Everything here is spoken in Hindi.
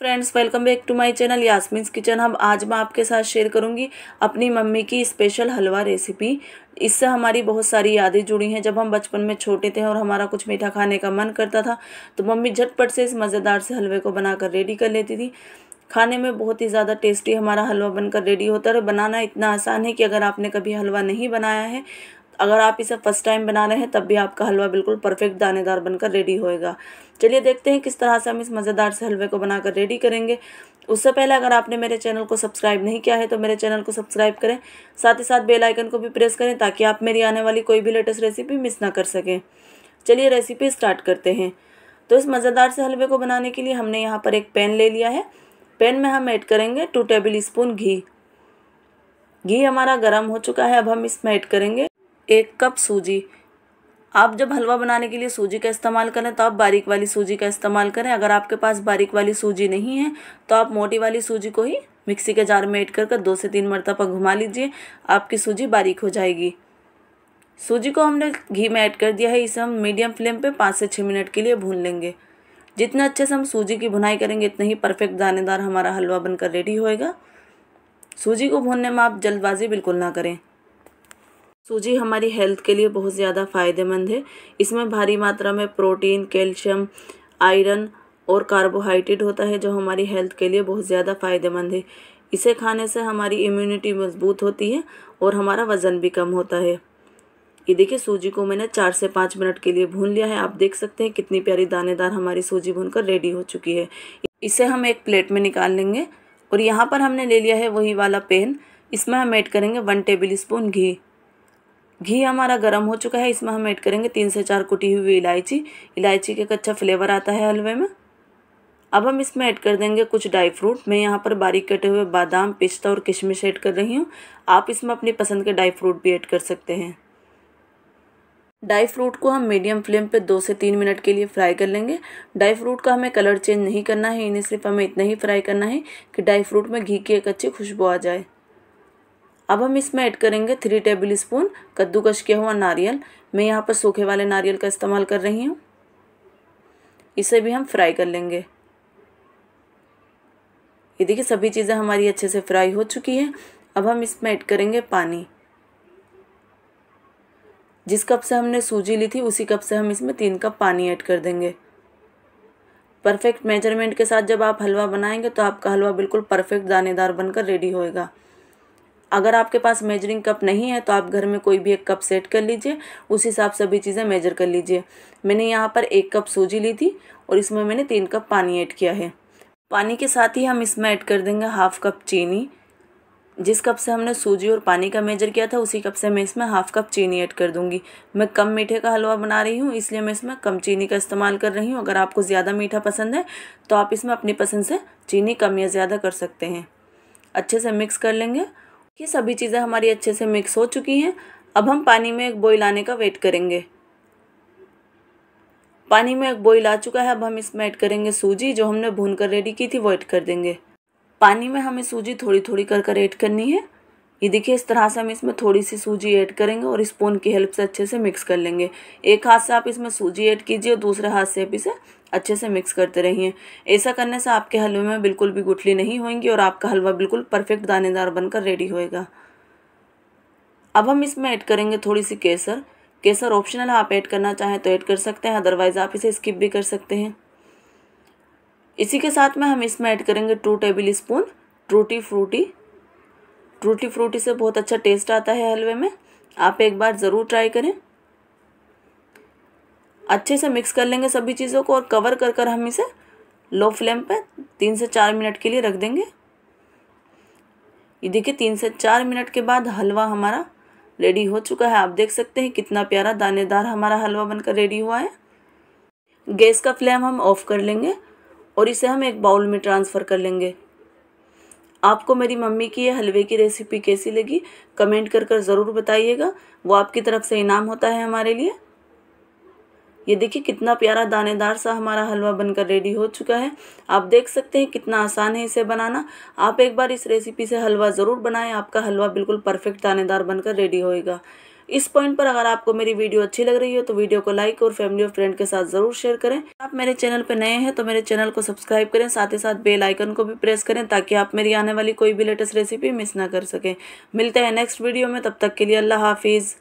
friends welcome back to my channel Yasmin's kitchen हम आज मैं आपके साथ शेयर करूंगी अपनी मम्मी की स्पेशल हलवा रेसिपी इससे हमारी बहुत सारी यादें जुड़ी हैं जब हम बचपन में छोटे थे और हमारा कुछ मीठा खाने का मन करता था तो मम्मी झटपट से इस मज़ेदार से हलवे को बनाकर रेडी कर लेती थी खाने में बहुत ही ज़्यादा टेस्टी हमारा हलवा बनकर रेडी होता है बनाना इतना आसान है कि अगर आपने कभी हलवा नहीं बनाया है अगर आप इसे फर्स्ट टाइम बना रहे हैं तब भी आपका हलवा बिल्कुल परफेक्ट दानेदार बनकर रेडी होएगा चलिए देखते हैं किस तरह से हम इस मज़ेदार से हलवे को बनाकर रेडी करेंगे उससे पहले अगर आपने मेरे चैनल को सब्सक्राइब नहीं किया है तो मेरे चैनल को सब्सक्राइब करें साथ ही साथ बेल आइकन को भी प्रेस करें ताकि आप मेरी आने वाली कोई भी लेटेस्ट रेसिपी मिस ना कर सकें चलिए रेसिपी स्टार्ट करते हैं तो इस मज़ेदार से हलवे को बनाने के लिए हमने यहाँ पर एक पैन ले लिया है पैन में हम ऐड करेंगे टू टेबल स्पून घी घी हमारा गर्म हो चुका है अब हम इसमें ऐड करेंगे एक कप सूजी आप जब हलवा बनाने के लिए सूजी का इस्तेमाल करें तो आप बारीक वाली सूजी का इस्तेमाल करें अगर आपके पास बारीक वाली सूजी नहीं है तो आप मोटी वाली सूजी को ही मिक्सी के जार में ऐड कर कर दो से तीन मरतबा घुमा लीजिए आपकी सूजी बारीक हो जाएगी सूजी को हमने घी में ऐड कर दिया है इसे हम मीडियम फ्लेम पे पाँच से छः मिनट के लिए भून लेंगे जितना अच्छे से हम सूजी की भुनाई करेंगे इतना ही परफेक्ट दानेदार हमारा हलवा बनकर रेडी होएगा सूजी को भूनने में आप जल्दबाजी बिल्कुल ना करें सूजी हमारी हेल्थ के लिए बहुत ज़्यादा फ़ायदेमंद है इसमें भारी मात्रा में प्रोटीन कैल्शियम आयरन और कार्बोहाइड्रेट होता है जो हमारी हेल्थ के लिए बहुत ज़्यादा फ़ायदेमंद है इसे खाने से हमारी इम्यूनिटी मजबूत होती है और हमारा वज़न भी कम होता है ये देखिए सूजी को मैंने चार से पाँच मिनट के लिए भून लिया है आप देख सकते हैं कितनी प्यारी दानेदार हमारी सूजी भूनकर रेडी हो चुकी है इसे हम एक प्लेट में निकाल लेंगे और यहाँ पर हमने ले लिया है वही वाला पेन इसमें हम ऐड करेंगे वन टेबल स्पून घी घी हमारा गर्म हो चुका है इसमें हम ऐड करेंगे तीन से चार कुटी हुई इलायची इलायची का एक अच्छा फ्लेवर आता है हलवे में अब हम इसमें ऐड कर देंगे कुछ ड्राई फ्रूट मैं यहाँ पर बारीक कटे हुए बादाम पिस्ता और किशमिश ऐड कर रही हूँ आप इसमें अपनी पसंद के ड्राई फ्रूट भी ऐड कर सकते हैं ड्राई फ्रूट को हम मीडियम फ्लेम पे दो से तीन मिनट के लिए फ्राई कर लेंगे ड्राई फ्रूट का हमें कलर चेंज नहीं करना है इन्हें सिर्फ हमें इतना ही फ्राई करना है कि ड्राई फ्रूट में घी की एक अच्छी खुशबू आ जाए अब हम इसमें ऐड करेंगे थ्री टेबल स्पून कद्दूकश किया हुआ नारियल मैं यहाँ पर सूखे वाले नारियल का इस्तेमाल कर रही हूँ इसे भी हम फ्राई कर लेंगे ये देखिए सभी चीज़ें हमारी अच्छे से फ्राई हो चुकी हैं अब हम इसमें ऐड करेंगे पानी जिस कप से हमने सूजी ली थी उसी कप से हम इसमें तीन कप पानी ऐड कर देंगे परफेक्ट मेजरमेंट के साथ जब आप हलवा बनाएंगे तो आपका हलवा बिल्कुल परफेक्ट दानेदार बनकर रेडी होएगा अगर आपके पास मेजरिंग कप नहीं है तो आप घर में कोई भी एक कप सेट कर लीजिए उस हिसाब से सभी चीज़ें मेजर कर लीजिए मैंने यहाँ पर एक कप सूजी ली थी और इसमें मैंने तीन कप पानी ऐड किया है पानी के साथ ही हम इसमें ऐड कर देंगे हाफ़ कप चीनी जिस कप से हमने सूजी और पानी का मेजर किया था उसी कप से मैं इसमें हाफ़ कप चीनी ऐड कर दूंगी मैं कम मीठे का हलवा बना रही हूँ इसलिए मैं इसमें कम चीनी का इस्तेमाल कर रही हूँ अगर आपको ज़्यादा मीठा पसंद है तो आप इसमें अपनी पसंद से चीनी कम या ज़्यादा कर सकते हैं अच्छे से मिक्स कर लेंगे ये सभी चीज़ें हमारी अच्छे से मिक्स हो चुकी हैं अब हम पानी में एक बॉईल आने का वेट करेंगे पानी में एक बॉईल आ चुका है अब हम इसमें ऐड करेंगे सूजी जो हमने भून कर रेडी की थी वो ऐड कर देंगे पानी में हमें सूजी थोड़ी थोड़ी कर कर ऐड करनी है ये देखिए इस तरह से हम इसमें थोड़ी सी सूजी ऐड करेंगे और स्पून की हेल्प से अच्छे से मिक्स कर लेंगे एक हाथ से आप इसमें सूजी ऐड कीजिए और दूसरे हाथ से आप इसे अच्छे से मिक्स करते रहिए ऐसा करने से आपके हलवे में बिल्कुल भी गुठली नहीं होगी और आपका हलवा बिल्कुल परफेक्ट दानेदार बनकर रेडी होएगा अब हम इसमें ऐड करेंगे थोड़ी सी केसर केसर ऑप्शनल है आप ऐड करना चाहें तो ऐड कर सकते हैं अदरवाइज़ आप इसे स्किप भी कर सकते हैं इसी के साथ में हम इसमें ऐड करेंगे टू टेबल स्पून ट्रूटी फ्रूटी टूटी फ्रूटी से बहुत अच्छा टेस्ट आता है हलवे में आप एक बार ज़रूर ट्राई करें अच्छे से मिक्स कर लेंगे सभी चीज़ों को और कवर कर कर हम इसे लो फ्लेम पे तीन से चार मिनट के लिए रख देंगे ये देखिए तीन से चार मिनट के बाद हलवा हमारा रेडी हो चुका है आप देख सकते हैं कितना प्यारा दानेदार हमारा हलवा बनकर रेडी हुआ है गैस का फ्लेम हम ऑफ कर लेंगे और इसे हम एक बाउल में ट्रांसफ़र कर लेंगे आपको मेरी मम्मी की ये हलवे की रेसिपी कैसी लगी कमेंट कर कर ज़रूर बताइएगा वो आपकी तरफ से इनाम होता है हमारे लिए ये देखिए कितना प्यारा दानेदार सा हमारा हलवा बनकर रेडी हो चुका है आप देख सकते हैं कितना आसान है इसे बनाना आप एक बार इस रेसिपी से हलवा ज़रूर बनाएं आपका हलवा बिल्कुल परफेक्ट दानेदार बनकर रेडी होएगा इस पॉइंट पर अगर आपको मेरी वीडियो अच्छी लग रही हो तो वीडियो को लाइक और फैमिली और फ्रेंड के साथ जरूर शेयर करें आप मेरे चैनल पर नए हैं तो मेरे चैनल को सब्सक्राइब करें साथ ही साथ बेल आइकन को भी प्रेस करें ताकि आप मेरी आने वाली कोई भी लेटेस्ट रेसिपी मिस ना कर सकें मिलते हैं नेक्स्ट वीडियो में तब तक के लिए अल्लाह हाफिज़